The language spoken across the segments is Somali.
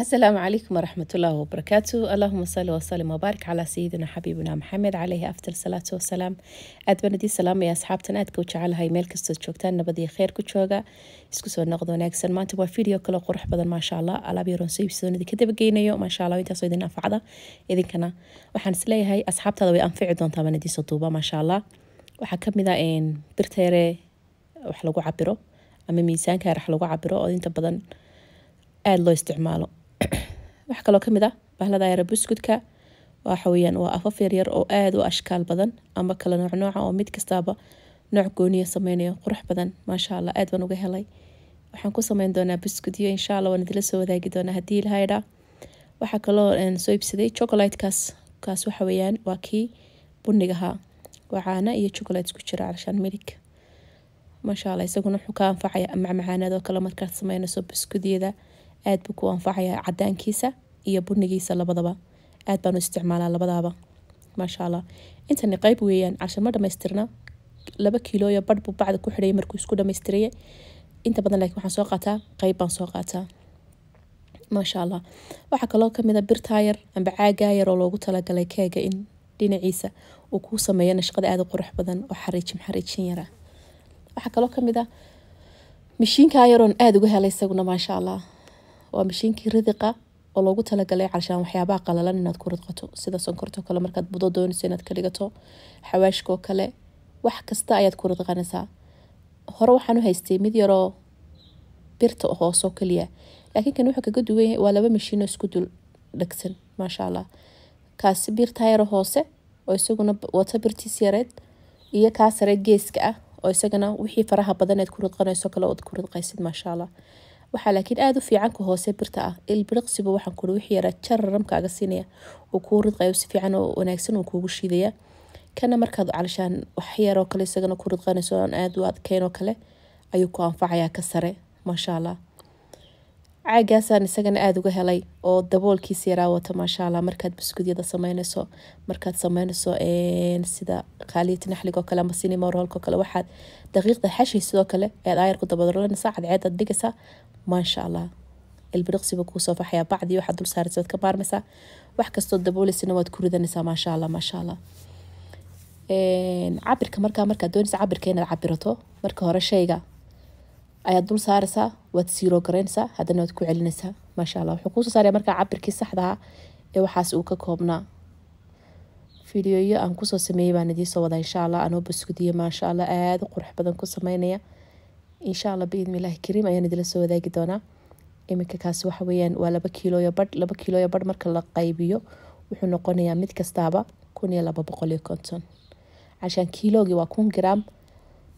السلام عليكم ورحمة الله وبركاته اللهم صل وسلم وبارك على سيدنا حبيبنا محمد عليه أفضل الصلاة والسلام aad baan idiin salaamaya asxaabtan aad ka jecelahay meel kastood joogtaan nabadiyo kheer ku jooga isku soo noqdo wanaagsan maanta waa video kale qurux badan maasha allah alaab yaroon soo iibsadoon idinka dabageynayo maasha allah intaasoo idin anfacda idinkana waxaan isleeyahay asxaabtaada way anfici doontaa baan idiin soo duuba maasha allah waxaa ka mid a ah, birteere wax lagu cabiro ama miisaanka rax lagu cabiro oo inta badan aada loo isticmaalo waxaa kaloo kamid a bahlada yara buskudka waxa ah waa afaf yaryar oo aada u ashkaal badan ama kala nooc ah oo mid kastaaba nooc gooniya ah sameynayo qurux badan maasha allah aad baan uga helay waxaan ku sameyn doonaa buskudyo insha allah waan idila soo wadaagi doonaa haddii ilaha waxaa kaloo soo iibsaday chocolatekaas kaas waxa waa kii bunigahaa waa iyo chocolate ku jira calashaan milig maasha allah isaguna wuxuu ka anfacaya macmacaanaadoo kale markaad sameynayso buskudyada aad buu ku anfacaya cadaankiisa iyo bunigiisa labadaba aad baanu isticmaalaa labadaaba maasha allah intani qayb weeyaan cashar ma dhamaystirna laba kiilooyo badh buu bacda ku xidhaya markuu isku dhamaystiraye inta badan laakiin waxaan soo qaataa qayb baan soo qaataa maasha allah waxaa kaloo kamid a ah birtaayar amba caagaayar oo loogu talagalay keega in dhinaciisa uu kuu sameeyo nashqada aada u qurux badan oo xariijin xariijin yara waxaa kaloo kamid a ah mishiinkaa yaroon aada uga helay maasha allah waa mashiinkii ridiqa oo loogu talagalay carshaan waxyaabaha qalalan inaad ku ridqato sida sonkortoo kale markaad budo doonayso inaad ka dhigato xawaashkoo kale wax kasta ayaad ku ridqanaysaa hore waxaan u haystay mid yaroo birta hoosoo kaliya laakiin kan wuxuu kaga duwan waa laba mashiinoo isku dul dhegsan maasha allah kaasi birtaa yaro hoose oo isaguna wata birtiis yareed iyo kaa sare geeska ah oo isagana wixii faraha badan eed ku ridqanayso kale ood ku ridqaysid maasha allah waxaa laakiin aada u fiican ka hoose birta ah ilbiriqsiba waxaan kuri wixii yaraa jararam kaaga siinaya uu kuu ridqayo si fiican oo wanaagsan uu kuugu shiidaya kana markaad calishaan wax yaroo kale isagana ku ridqanayso aan aada u adkeyn oo kale ayuu ku anfacayaa ka sare maasha allah caagaasaan isagana aada uga helay oo daboolkiisa yaraa wato maasha allah markaad buskudyada sameynayso markaad sameynayso sida khaaliyat naxligoo kale ama sinimorholkoo kale waxaad daqiiqda xashi sidoo kale aad aayarku dabadrolanaysaa cadceedaad dhigaysaa maasha allah ilbiriqsiba kuu soo bacdii waxaad dul saaraysa waad ka maarmaysaa wax kastoo dabooleysana waad ku ridanaysaa maasha allah maasha allah cabirka markaa markaad doonaysa cabirka inaad cabirato marka hore shayga ayaad dul saaraysaa waad siiroo garaynaysaa haddana waad ku celinaysaa maasha wuxuu kuusoo saaraya markaa cabirkii saxdaha ah ee waxaas uu ka koobnaa fideoyo aan kusoo sameeyey baan idiinsoo wadaa insha allah anoo baskudiya maasha allah aada qurux badan ku sameynaya insha allah biidni illaahi kariim ayaan idila soo wadaagi doonaa iminka kaasi waxa weeyaan waa laba kiilooyo badh laba kiilooyo badh marka la qaybiyo wuxuu noqonayaa mid kastaaba kun iyo laba boqol iyo konton cashaan kiiloogii waa kun garaam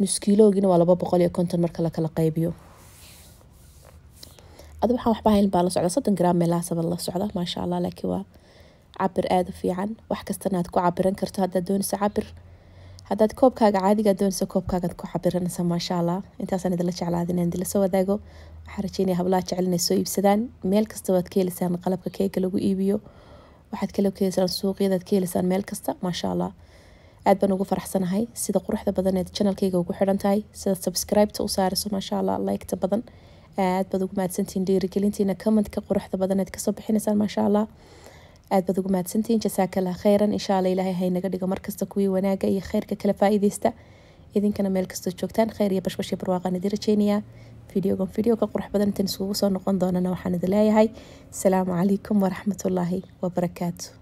nus kiiloogina waa laba boqol iyo konton marka lakala qaybiyo adu waxaan waxba hayn baa la socda soddon gram meelaha sabad la socda maasha allah laakiin waa cabir aada u fiican wax kastana ku cabiran karto haddaad doonayso cabir haddaad koobkaaga caadigaa doonayso koobkaagaad ku cabiranaysa maasha allah intaasaan idinla jeclaadin idinla soo wadaago waxaan rajeynaya hablaha jecel soo iibsadaan meel kasta waad ka helaysaan qalabka keega lagu iibiyo waxaad kale ka helaysaan suuqyadaad ka helaysaan meel kasta maasha allah aad baan ugu faraxsanahay sida quruxda badan ee janalkayga ugu xidhan tahay sidaad subscribe-ta u saarayso maasha allah like badan aad baad ugu mahadsantihiin dhiirigelintiina commentka quruxda badanaad kasoo bixinaysaan maasha allah aad baad ugu mahadsantihiin jasaakala kheyran insha alla ilaahay haynaga dhigo markasta kuwii wanaaga iyo kheyrka kala faa'iidaysta idinkana meel kastoo joogtaan kheyr iyo bashbashi iyo barwaaqaan idin rajeynayaa fideogan fideoga qurux badan intan isugu soo noqon doonana waxaan idin leeyahay asalaamu calaykum waraxmatullaahi wabarakaatu